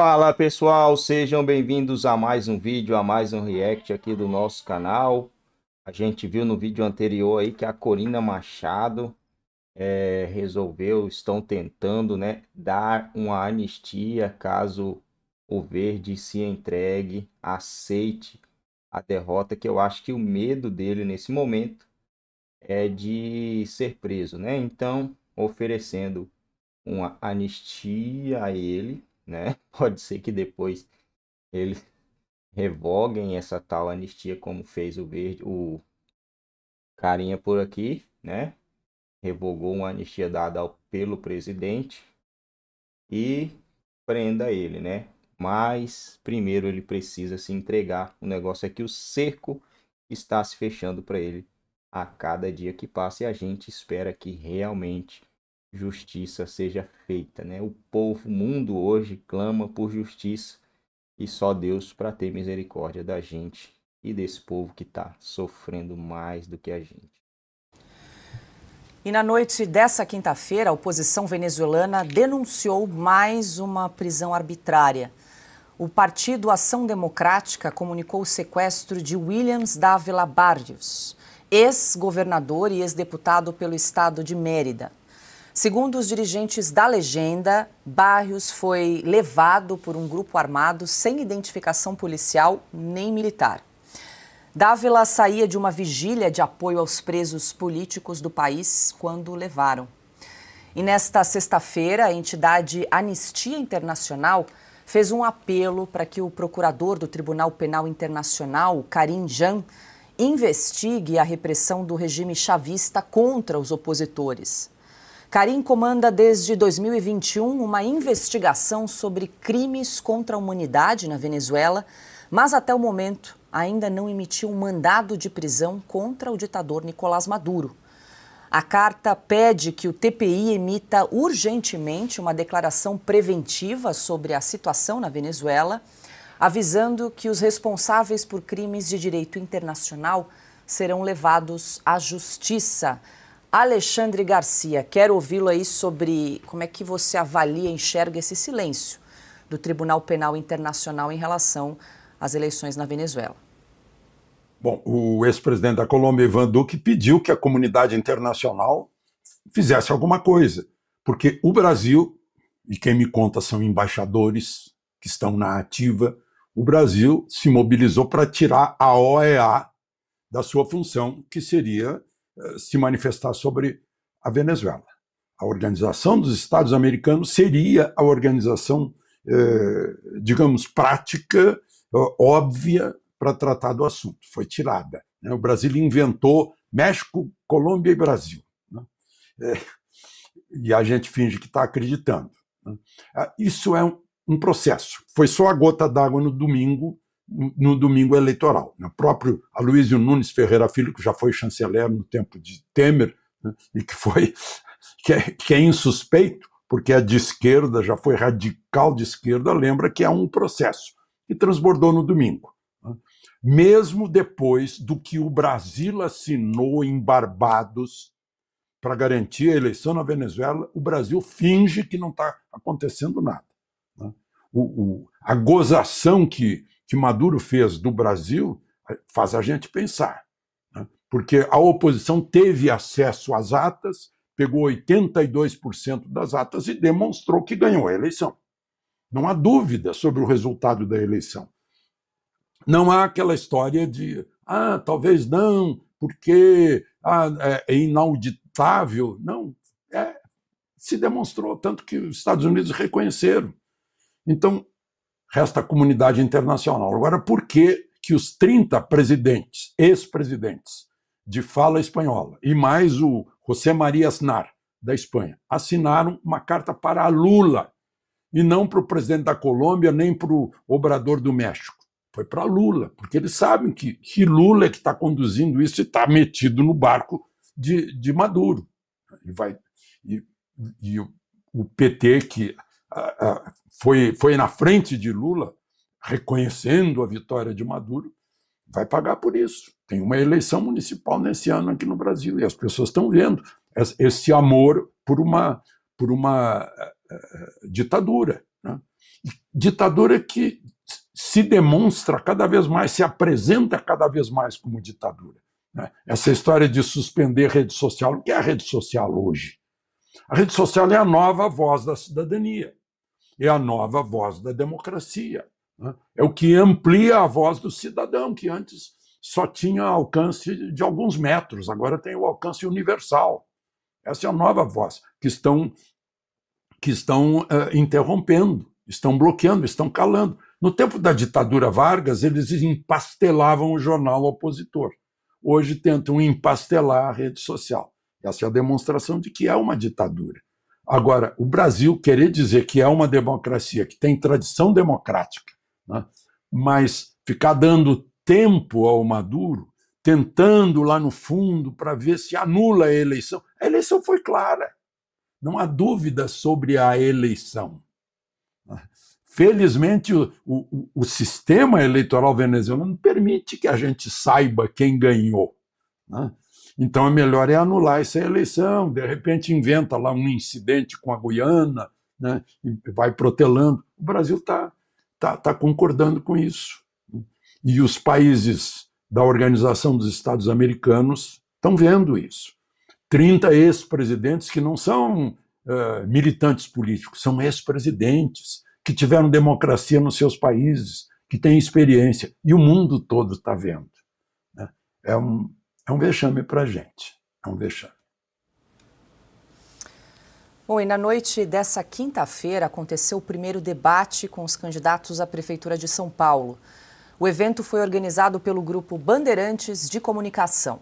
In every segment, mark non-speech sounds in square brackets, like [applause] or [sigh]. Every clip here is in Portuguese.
Fala pessoal, sejam bem-vindos a mais um vídeo, a mais um react aqui do nosso canal. A gente viu no vídeo anterior aí que a Corina Machado é, resolveu, estão tentando né, dar uma anistia caso o Verde se entregue, aceite a derrota, que eu acho que o medo dele nesse momento é de ser preso, né? Então, oferecendo uma anistia a ele, né? [laughs] Pode ser que depois eles revoguem essa tal anistia como fez o verde, o carinha por aqui, né? Revogou uma anistia dada ao, pelo presidente e prenda ele, né? Mas primeiro ele precisa se entregar. O negócio é que o cerco está se fechando para ele a cada dia que passa e a gente espera que realmente justiça seja feita. Né? O povo, o mundo hoje clama por justiça e só Deus para ter misericórdia da gente e desse povo que está sofrendo mais do que a gente. E na noite dessa quinta-feira, a oposição venezuelana denunciou mais uma prisão arbitrária. O partido Ação Democrática comunicou o sequestro de Williams Dávila Barrios, ex-governador e ex-deputado pelo estado de Mérida. Segundo os dirigentes da legenda, Barrios foi levado por um grupo armado sem identificação policial nem militar. Dávila saía de uma vigília de apoio aos presos políticos do país quando o levaram. E nesta sexta-feira, a entidade Anistia Internacional fez um apelo para que o procurador do Tribunal Penal Internacional, Karim Jan, investigue a repressão do regime chavista contra os opositores. Karim comanda desde 2021 uma investigação sobre crimes contra a humanidade na Venezuela, mas até o momento ainda não emitiu um mandado de prisão contra o ditador Nicolás Maduro. A carta pede que o TPI emita urgentemente uma declaração preventiva sobre a situação na Venezuela, avisando que os responsáveis por crimes de direito internacional serão levados à justiça. Alexandre Garcia, quero ouvi-lo aí sobre como é que você avalia e enxerga esse silêncio do Tribunal Penal Internacional em relação às eleições na Venezuela. Bom, o ex-presidente da Colômbia, Ivan Duque, pediu que a comunidade internacional fizesse alguma coisa, porque o Brasil, e quem me conta são embaixadores que estão na ativa, o Brasil se mobilizou para tirar a OEA da sua função, que seria se manifestar sobre a Venezuela. A Organização dos Estados Americanos seria a organização, eh, digamos, prática, óbvia para tratar do assunto. Foi tirada. Né? O Brasil inventou México, Colômbia e Brasil. Né? É, e a gente finge que está acreditando. Né? Ah, isso é um processo. Foi só a gota d'água no domingo no domingo eleitoral. Né? O próprio Aloysio Nunes Ferreira Filho, que já foi chanceler no tempo de Temer, né, e que foi [laughs] que é, que é insuspeito, porque é de esquerda, já foi radical de esquerda, lembra que é um processo que transbordou no domingo. Né? Mesmo depois do que o Brasil assinou em Barbados para garantir a eleição na Venezuela, o Brasil finge que não está acontecendo nada. Né? O, o, a gozação que que Maduro fez do Brasil eh, faz a gente pensar. Né? Porque a oposição teve acesso às atas, pegou 82% das atas e demonstrou que ganhou a eleição. Não há dúvida sobre o resultado da eleição. Não há aquela história de, ah, talvez não, porque ah, é, é inauditável. Não, é, se demonstrou, tanto que os Estados Unidos reconheceram. Então, resta a comunidade internacional. Agora, por que, que os 30 presidentes, ex-presidentes, de fala espanhola, e mais o José Maria Aznar, da Espanha, assinaram uma carta para Lula, e não para o presidente da Colômbia, nem para o obrador do México. Foi para Lula, porque eles sabem que, que Lula é que está conduzindo isso e está metido no barco de, de Maduro. E, vai, e, e o, o PT, que a, a, foi, foi na frente de Lula, reconhecendo a vitória de Maduro, vai pagar por isso. Tem uma eleição municipal nesse ano aqui no Brasil e as pessoas estão vendo esse amor por uma, por uma uh, ditadura. Né? Ditadura que se demonstra cada vez mais, se apresenta cada vez mais como ditadura. Né? Essa história de suspender rede social, o que é a rede social hoje? A rede social é a nova voz da cidadania é a nova voz da democracia. Né? É o que amplia a voz do cidadão, que antes só tinha alcance de alguns metros, agora tem o alcance universal. Essa é a nova voz que estão, que estão uh, interrompendo, estão bloqueando, estão calando. No tempo da ditadura Vargas, eles empastelavam o jornal opositor. Hoje tentam empastelar a rede social. Essa é a demonstração de que é uma ditadura. Agora, o Brasil querer dizer que é uma democracia, que tem tradição democrática, né, mas ficar dando tempo ao Maduro, tentando lá no fundo para ver se anula a eleição. A eleição foi clara. Não há dúvida sobre a eleição. Né. Felizmente, o, o, o, sistema eleitoral venezuelano permite que a gente saiba quem ganhou. Né? Então é melhor é anular essa eleição, de repente inventa lá um incidente com a Guiana, né, e vai protelando. O Brasil está tá, tá concordando com isso. Né. E os países da Organização dos Estados Americanos estão vendo isso. 30 ex-presidentes que não são uh, militantes políticos, são ex-presidentes que tiveram democracia nos seus países, que têm experiência, e o mundo todo está vendo. Né? É um, é um vexame para a gente, é um vexame. Bom, e na noite dessa quinta-feira aconteceu o primeiro debate com os candidatos à Prefeitura de São Paulo. O evento foi organizado pelo grupo Bandeirantes de Comunicação.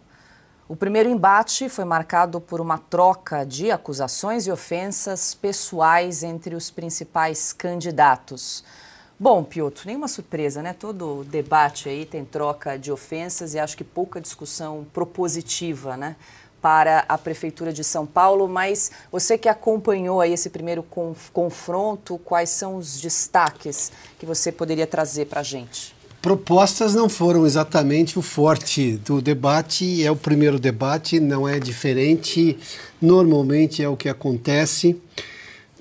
O primeiro embate foi marcado por uma troca de acusações e ofensas pessoais entre os principais candidatos. Bom, Piotr, nenhuma surpresa, né? Todo debate aí tem troca de ofensas e acho que pouca discussão propositiva, né? Para a Prefeitura de São Paulo, mas você que acompanhou aí esse primeiro confronto, quais são os destaques que você poderia trazer para a gente? Propostas não foram exatamente o forte do debate, é o primeiro debate, não é diferente, normalmente é o que acontece.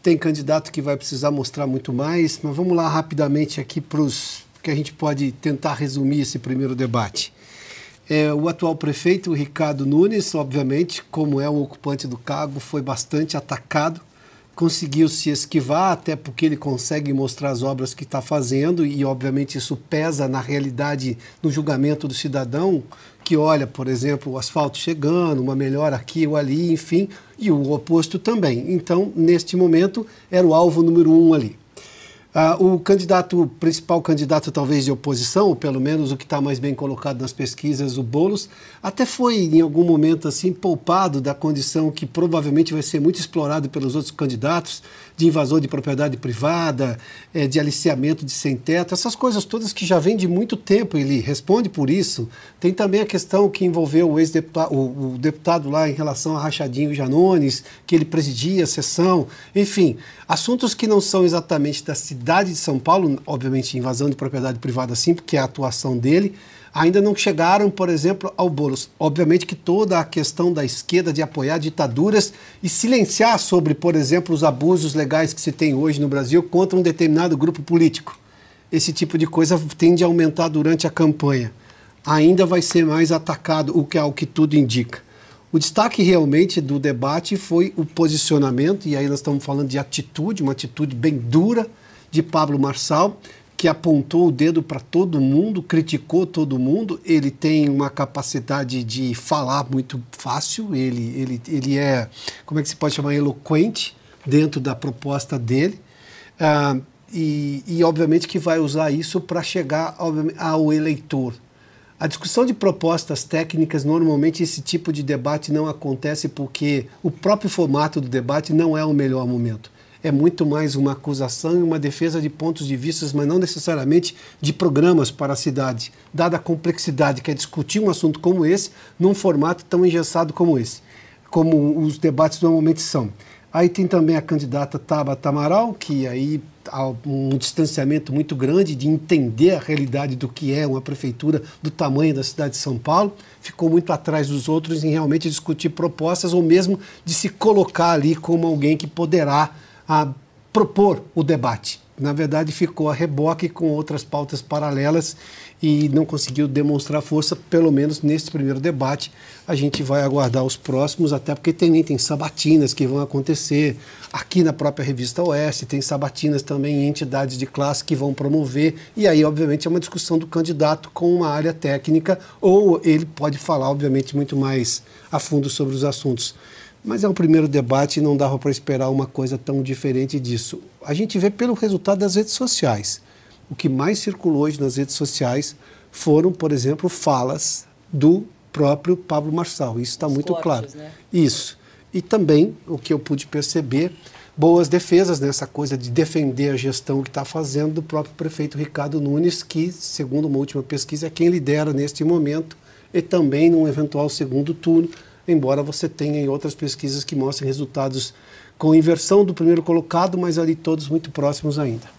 Tem candidato que vai precisar mostrar muito mais, mas vamos lá rapidamente aqui para os que a gente pode tentar resumir esse primeiro debate. É, o atual prefeito, Ricardo Nunes, obviamente, como é o ocupante do cargo, foi bastante atacado, conseguiu se esquivar, até porque ele consegue mostrar as obras que está fazendo, e obviamente isso pesa na realidade, no julgamento do cidadão, que olha, por exemplo, o asfalto chegando, uma melhora aqui ou ali, enfim, e o oposto também. Então, neste momento, era o alvo número um ali. Ah, o candidato, o principal candidato talvez de oposição, ou pelo menos o que está mais bem colocado nas pesquisas, o Bolos, até foi em algum momento assim poupado da condição que provavelmente vai ser muito explorado pelos outros candidatos, de invasor de propriedade privada, é, de aliciamento de sem teto, essas coisas todas que já vem de muito tempo, ele responde por isso. Tem também a questão que envolveu o ex-deputado o, o deputado lá em relação a Rachadinho Janones, que ele presidia a sessão, enfim, assuntos que não são exatamente da cidade cidade de São Paulo, obviamente invasão de propriedade privada sim, porque é a atuação dele, ainda não chegaram, por exemplo, ao Boulos. Obviamente que toda a questão da esquerda de apoiar ditaduras e silenciar sobre, por exemplo, os abusos legais que se tem hoje no Brasil contra um determinado grupo político. Esse tipo de coisa tende a aumentar durante a campanha. Ainda vai ser mais atacado, o que é o que tudo indica. O destaque realmente do debate foi o posicionamento, e aí nós estamos falando de atitude, uma atitude bem dura, de Pablo Marçal, que apontou o dedo para todo mundo, criticou todo mundo. Ele tem uma capacidade de falar muito fácil, ele, ele, ele é, como é que se pode chamar, eloquente dentro da proposta dele. Ah, e, e, obviamente, que vai usar isso para chegar ao, ao eleitor. A discussão de propostas técnicas, normalmente esse tipo de debate não acontece porque o próprio formato do debate não é o melhor momento é muito mais uma acusação e uma defesa de pontos de vista, mas não necessariamente de programas para a cidade, dada a complexidade que é discutir um assunto como esse num formato tão engessado como esse, como os debates normalmente são. Aí tem também a candidata Taba Tamaral, que aí há um distanciamento muito grande de entender a realidade do que é uma prefeitura do tamanho da cidade de São Paulo, ficou muito atrás dos outros em realmente discutir propostas ou mesmo de se colocar ali como alguém que poderá a propor o debate. Na verdade, ficou a reboque com outras pautas paralelas e não conseguiu demonstrar força, pelo menos neste primeiro debate. A gente vai aguardar os próximos, até porque também tem sabatinas que vão acontecer. Aqui na própria revista Oeste tem sabatinas também em entidades de classe que vão promover. E aí, obviamente, é uma discussão do candidato com uma área técnica, ou ele pode falar, obviamente, muito mais a fundo sobre os assuntos. Mas é o primeiro debate e não dava para esperar uma coisa tão diferente disso. A gente vê pelo resultado das redes sociais. O que mais circulou hoje nas redes sociais foram, por exemplo, falas do próprio Pablo Marçal. Isso está muito cortes, claro. Né? Isso. E também, o que eu pude perceber, boas defesas nessa coisa de defender a gestão que está fazendo do próprio prefeito Ricardo Nunes, que, segundo uma última pesquisa, é quem lidera neste momento, e também num eventual segundo turno embora você tenha outras pesquisas que mostrem resultados com inversão do primeiro colocado, mas ali todos muito próximos ainda.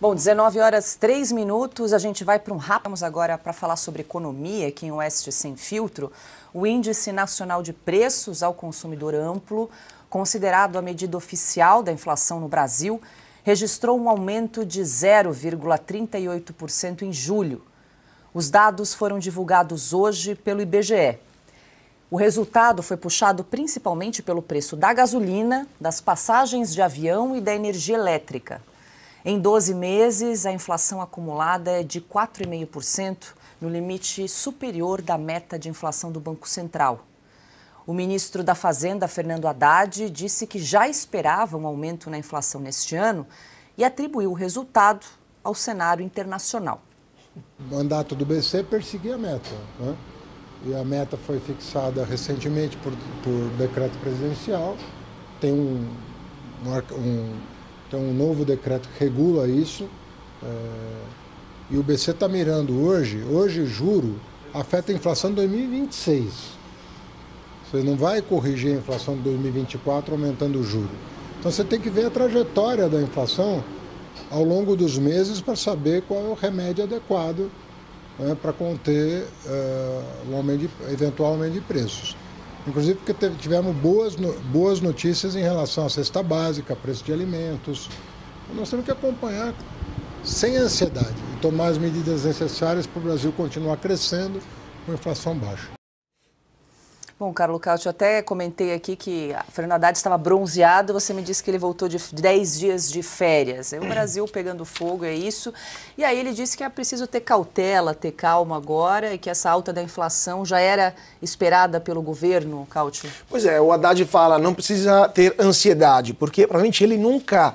Bom, 19 horas 3 minutos, a gente vai para um rápido. Vamos agora para falar sobre economia aqui em Oeste Sem Filtro. O Índice Nacional de Preços ao Consumidor Amplo, considerado a medida oficial da inflação no Brasil, registrou um aumento de 0,38% em julho. Os dados foram divulgados hoje pelo IBGE. O resultado foi puxado principalmente pelo preço da gasolina, das passagens de avião e da energia elétrica. Em 12 meses, a inflação acumulada é de 4,5%, no limite superior da meta de inflação do Banco Central. O ministro da Fazenda, Fernando Haddad, disse que já esperava um aumento na inflação neste ano e atribuiu o resultado ao cenário internacional. O mandato do BC perseguia a meta. Né? e a meta foi fixada recentemente por, por decreto presidencial. Tem um, um, tem um novo decreto que regula isso. É, e o BC está mirando hoje, hoje juro afeta a inflação de 2026. Você não vai corrigir a inflação de 2024 aumentando o juro. Então você tem que ver a trajetória da inflação ao longo dos meses para saber qual é o remédio adequado né, para conter uh, o aumento de, eventual aumento de preços. Inclusive porque teve, tivemos boas, no, boas notícias em relação à cesta básica, preço de alimentos. Nós temos que acompanhar sem ansiedade e tomar as medidas necessárias para o Brasil continuar crescendo com inflação baixa. Bom, Carlos Cautio, até comentei aqui que Fernando Haddad estava bronzeado, você me disse que ele voltou de 10 dias de férias. É o Brasil pegando fogo, é isso. E aí ele disse que é preciso ter cautela, ter calma agora e que essa alta da inflação já era esperada pelo governo, Cautio. Pois é, o Haddad fala, não precisa ter ansiedade, porque provavelmente ele nunca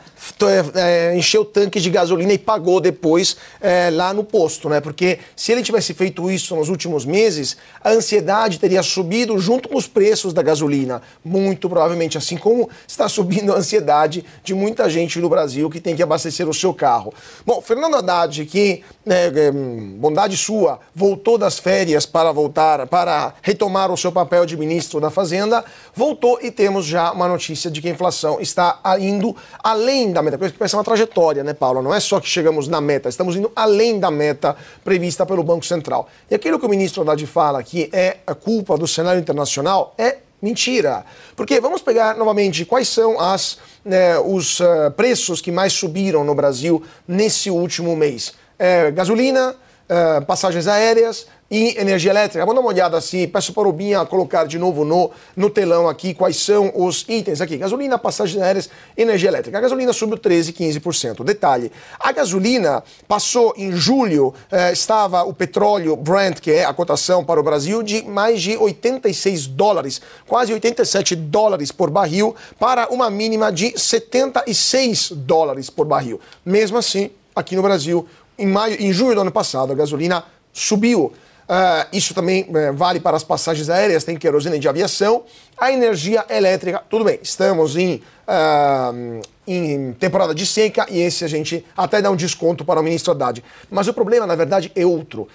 é, encheu tanques de gasolina e pagou depois é, lá no posto, né? Porque se ele tivesse feito isso nos últimos meses, a ansiedade teria subido junto junto com os preços da gasolina, muito provavelmente, assim como está subindo a ansiedade de muita gente no Brasil que tem que abastecer o seu carro. Bom, Fernando Haddad, que, né, é, hum, bondade sua, voltou das férias para voltar, para retomar o seu papel de ministro da Fazenda, voltou e temos já uma notícia de que a inflação está indo além da meta, parece uma trajetória, né, Paula? Não é só que chegamos na meta, estamos indo além da meta prevista pelo Banco Central. E aquilo que o ministro Haddad fala que é a culpa do cenário internacional, nacional é mentira. Porque vamos pegar novamente quais são as, né, os uh, preços que mais subiram no Brasil nesse último mês. É, gasolina, eh, passagens aéreas e energia elétrica. Vou dar uma olhada assim, peço para o Binha colocar de novo no, no telão aqui quais são os itens aqui. Gasolina, passagens aéreas, energia elétrica. A gasolina subiu 13, 15%. Detalhe, a gasolina passou em julho, eh, estava o petróleo Brent, que é a cotação para o Brasil, de mais de 86 dólares, quase 87 dólares por barril, para uma mínima de 76 dólares por barril. Mesmo assim, aqui no Brasil, em, maio, em julho do ano passado, a gasolina subiu. Uh, isso também uh, vale para as passagens aéreas, tem querosene de aviação, a energia elétrica, tudo bem, estamos em, uh, em temporada de seca e esse a gente até dá um desconto para o ministro Haddad. Mas o problema, na verdade, é outro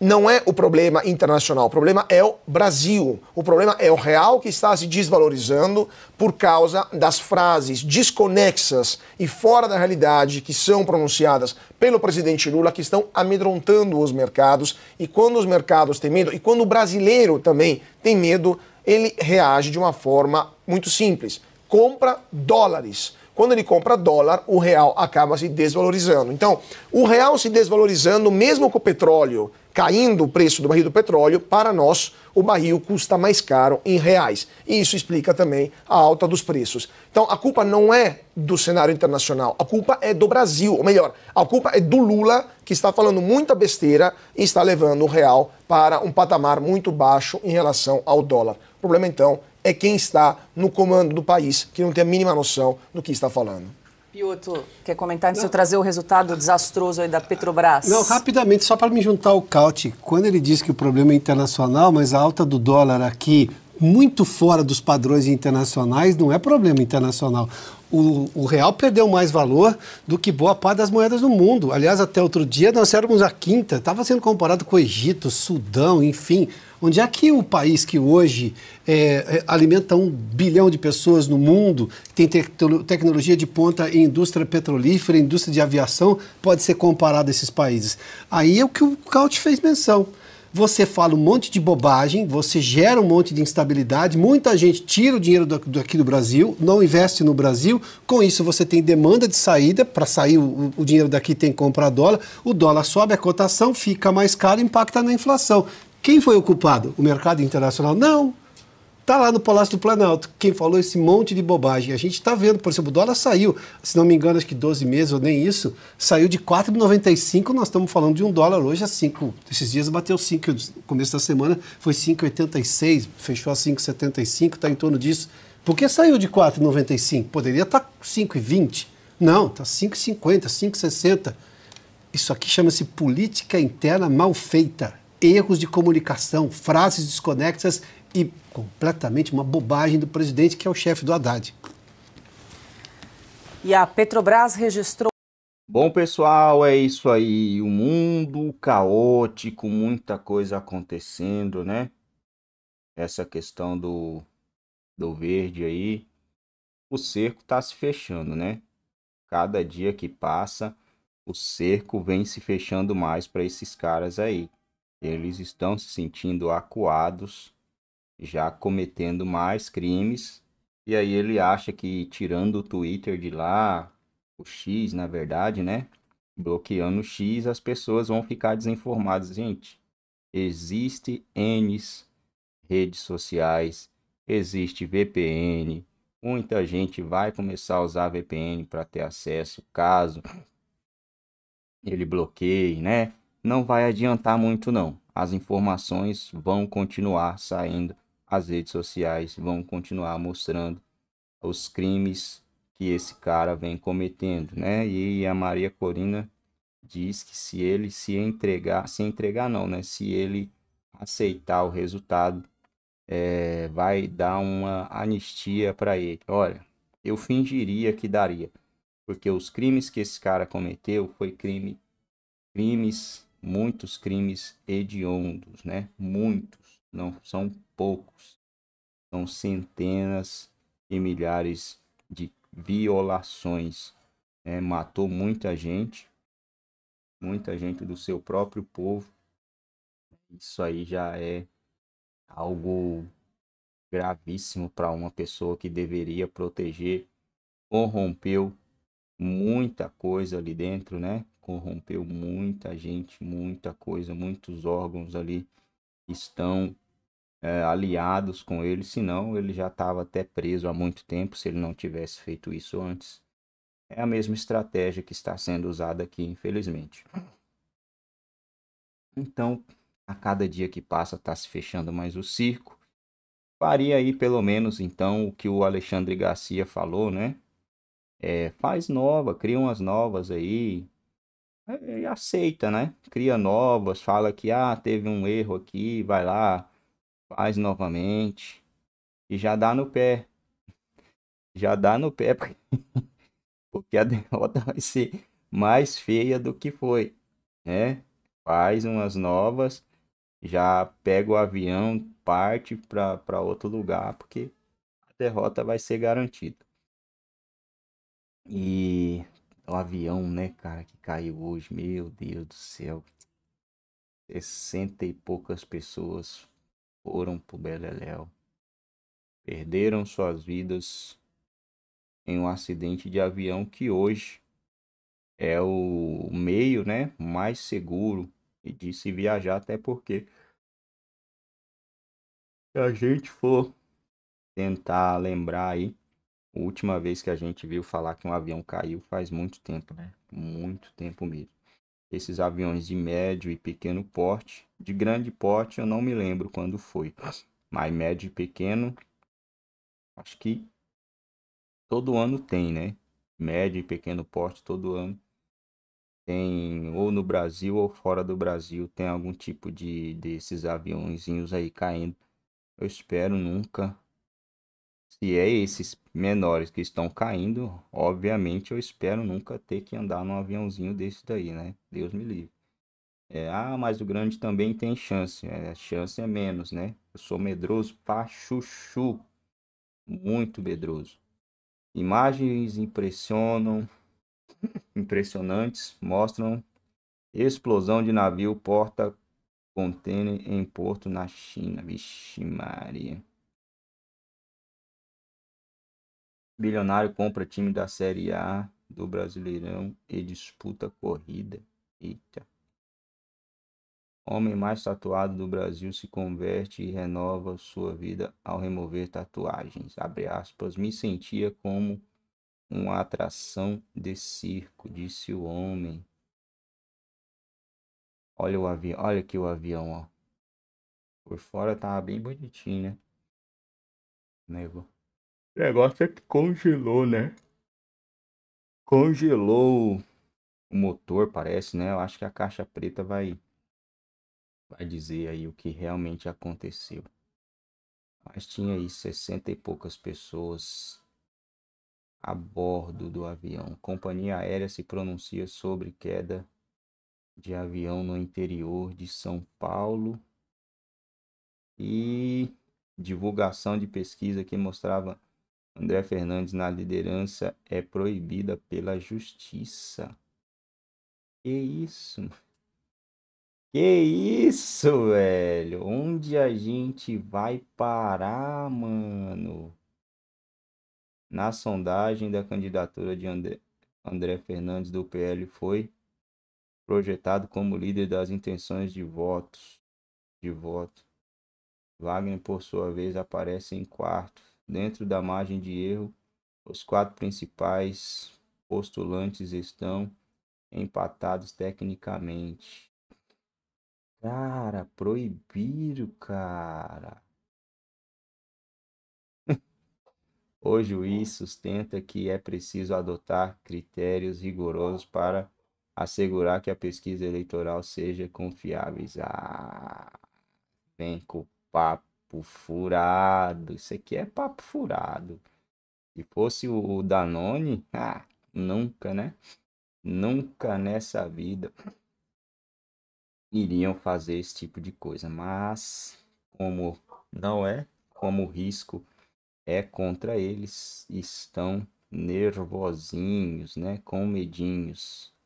não é o problema internacional, o problema é o Brasil. O problema é o real que está se desvalorizando por causa das frases desconexas e fora da realidade que são pronunciadas pelo presidente Lula, que estão amedrontando os mercados. E quando os mercados têm medo, e quando o brasileiro também tem medo, ele reage de uma forma muito simples: compra dólares quando ele compra dólar, o real acaba se desvalorizando. Então, o real se desvalorizando, mesmo com o petróleo Caindo o preço do barril do petróleo, para nós, o barril custa mais caro em reais. E isso explica também a alta dos preços. Então, a culpa não é do cenário internacional, a culpa é do Brasil. Ou melhor, a culpa é do Lula, que está falando muita besteira e está levando o real para um patamar muito baixo em relação ao dólar. O problema, então, é quem está no comando do país, que não tem a mínima noção do que está falando. Pioto, quer comentar antes de eu trazer o resultado desastroso aí da Petrobras? Não, rapidamente, só para me juntar ao Caute. Quando ele diz que o problema é internacional, mas a alta do dólar aqui muito fora dos padrões internacionais não é problema internacional. O, o, real perdeu mais valor do que boa parte das moedas do mundo. Aliás, até outro dia nós éramos a quinta, estava sendo comparado com o Egito, Sudão, enfim. Onde é que o país que hoje é, é alimenta um bilhão de pessoas no mundo, tem te tecnologia de ponta em indústria petrolífera, indústria de aviação, pode ser comparado a esses países? Aí é o que o Caut fez menção você fala um monte de bobagem, você gera um monte de instabilidade, muita gente tira o dinheiro daqui do Brasil, não investe no Brasil, com isso você tem demanda de saída, para sair o, o dinheiro daqui tem que comprar dólar, o dólar sobe, a cotação fica mais cara, impacta na inflação. Quem foi o culpado? O mercado internacional? Não, está lá no Palácio do Planalto. Quem falou esse monte de bobagem? A gente está vendo, por exemplo, o dólar saiu, se não me engano, acho que 12 meses ou nem isso, saiu de 4,95, nós estamos falando de um dólar hoje a 5. Esses dias bateu 5, no começo da semana foi 5,86, fechou a 5,75, está em torno disso. Por que saiu de 4,95? Poderia estar tá 5,20. Não, está 5,50, 5,60. Isso aqui chama-se política interna mal feita. Erros de comunicação, frases desconexas e completamente uma bobagem do presidente, que é o chefe do Haddad. E a Petrobras registrou. Bom, pessoal, é isso aí. O um mundo caótico, muita coisa acontecendo, né? Essa questão do, do verde aí. O cerco está se fechando, né? Cada dia que passa, o cerco vem se fechando mais para esses caras aí. Eles estão se sentindo acuados já cometendo mais crimes. E aí ele acha que tirando o Twitter de lá, o X, na verdade, né? Bloqueando o X, as pessoas vão ficar desinformadas. Gente, existe N redes sociais, existe VPN. Muita gente vai começar a usar VPN para ter acesso, caso ele bloqueie, né? Não vai adiantar muito não. As informações vão continuar saindo as redes sociais vão continuar mostrando os crimes que esse cara vem cometendo, né? E a Maria Corina diz que se ele se entregar, se entregar não, né? Se ele aceitar o resultado, é, vai dar uma anistia para ele. Olha, eu fingiria que daria, porque os crimes que esse cara cometeu foi crime, crimes, muitos crimes hediondos, né? Muito não são poucos, são centenas e milhares de violações. É, matou muita gente, muita gente do seu próprio povo. Isso aí já é algo gravíssimo para uma pessoa que deveria proteger. Corrompeu muita coisa ali dentro, né? Corrompeu muita gente, muita coisa, muitos órgãos ali estão é, aliados com ele, senão ele já estava até preso há muito tempo se ele não tivesse feito isso antes. É a mesma estratégia que está sendo usada aqui, infelizmente. Então, a cada dia que passa, está se fechando mais o circo. Faria aí pelo menos então o que o Alexandre Garcia falou, né? É, faz nova, cria umas novas aí, é, e aceita, né? Cria novas, fala que ah, teve um erro aqui, vai lá, Faz novamente. E já dá no pé. [laughs] Já dá no pé, [laughs] porque, porque a derrota vai ser mais feia do que foi, né? Faz umas novas, já pega o avião, parte para outro lugar, porque a derrota vai ser garantida. E o avião, né, cara, que caiu hoje, meu Deus do céu. 60 e poucas pessoas foram pro Beleléu. Perderam suas vidas em um acidente de avião que hoje é o meio, né, mais seguro de se viajar, até porque se a gente for tentar lembrar aí, a última vez que a gente viu falar que um avião caiu faz muito tempo, né? Muito tempo mesmo esses aviões de médio e pequeno porte. De grande porte eu não me lembro quando foi, mas médio e pequeno, acho que todo ano tem, né? Médio e pequeno porte todo ano tem, ou no Brasil ou fora do Brasil, tem algum tipo de desses aviãozinhos aí caindo. Eu espero nunca se é esses menores que estão caindo, obviamente eu espero nunca ter que andar num aviãozinho desse daí, né? Deus me livre. É, ah, mas o grande também tem chance. É, a chance é menos, né? Eu sou medroso pra chuchu. Muito medroso. Imagens impressionam, [laughs] impressionantes, mostram explosão de navio porta contêiner em porto na China. Vixe Maria. Bilionário compra time da Série A do Brasileirão e disputa corrida. Eita. Homem mais tatuado do Brasil se converte e renova sua vida ao remover tatuagens. Abre aspas. Me sentia como uma atração de circo, disse o homem. Olha o avião, olha aqui o avião, ó. Por fora tava bem bonitinho, né? Nego negócio é que congelou, né? Congelou o motor, parece, né? Eu acho que a caixa preta vai vai dizer aí o que realmente aconteceu. Mas tinha aí 60 e poucas pessoas a bordo do avião. Companhia aérea se pronuncia sobre queda de avião no interior de São Paulo e divulgação de pesquisa que mostrava André Fernandes na liderança é proibida pela justiça. Que isso? Que isso, velho? Onde a gente vai parar, mano? Na sondagem da candidatura de André, André Fernandes do PL foi projetado como líder das intenções de votos de voto. Wagner, por sua vez, aparece em quarto, dentro da margem de erro, os quatro principais postulantes estão empatados tecnicamente. Cara, proibido, cara. [laughs] O juiz sustenta que é preciso adotar critérios rigorosos para assegurar que a pesquisa eleitoral seja confiável. Ah, vem com o papo papo furado. Isso aqui é papo furado. Se fosse o Danone, ah, nunca, né? Nunca nessa vida iriam fazer esse tipo de coisa. Mas, como não é, como o risco é contra eles, estão nervosinhos, né? Com medinhos.